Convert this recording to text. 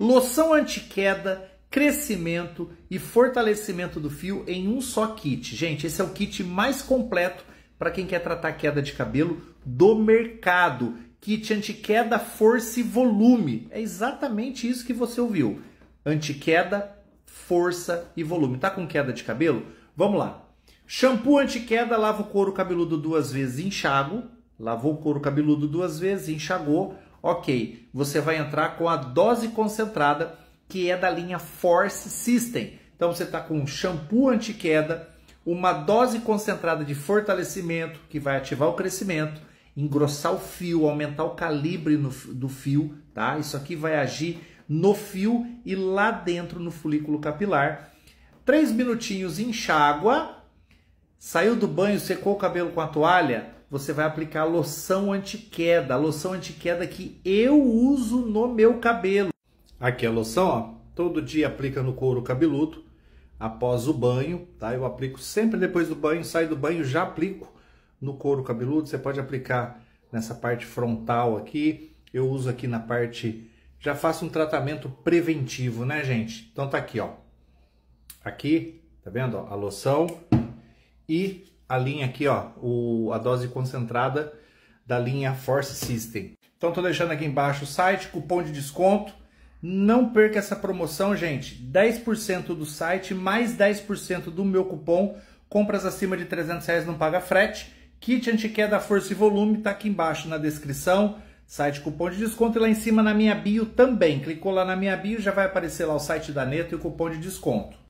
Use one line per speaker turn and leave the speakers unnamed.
loção antiqueda, crescimento e fortalecimento do fio em um só kit. Gente, esse é o kit mais completo para quem quer tratar queda de cabelo do mercado. Kit antiqueda, força e volume. É exatamente isso que você ouviu. Antiqueda, força e volume. Tá com queda de cabelo? Vamos lá. Shampoo antiqueda, lava o couro cabeludo duas vezes, enxago. Lavou o couro cabeludo duas vezes, enxagou Ok, você vai entrar com a dose concentrada, que é da linha Force System. Então você está com um shampoo anti-queda, uma dose concentrada de fortalecimento, que vai ativar o crescimento, engrossar o fio, aumentar o calibre no, do fio, tá? Isso aqui vai agir no fio e lá dentro no folículo capilar. Três minutinhos enxágua, saiu do banho, secou o cabelo com a toalha, você vai aplicar loção antiqueda, a loção antiqueda que eu uso no meu cabelo. Aqui a loção, ó, todo dia aplica no couro cabeludo, após o banho, tá? Eu aplico sempre depois do banho, saio do banho, já aplico no couro cabeludo. Você pode aplicar nessa parte frontal aqui, eu uso aqui na parte... Já faço um tratamento preventivo, né, gente? Então tá aqui, ó. Aqui, tá vendo? Ó, a loção e a linha aqui, ó, o, a dose concentrada da linha Force System. Então tô deixando aqui embaixo o site, cupom de desconto. Não perca essa promoção, gente. 10% do site mais 10% do meu cupom. Compras acima de 300 reais não paga frete. Kit antiqueda, força e volume tá aqui embaixo na descrição. Site cupom de desconto e lá em cima na minha bio também. Clicou lá na minha bio, já vai aparecer lá o site da Neto e o cupom de desconto.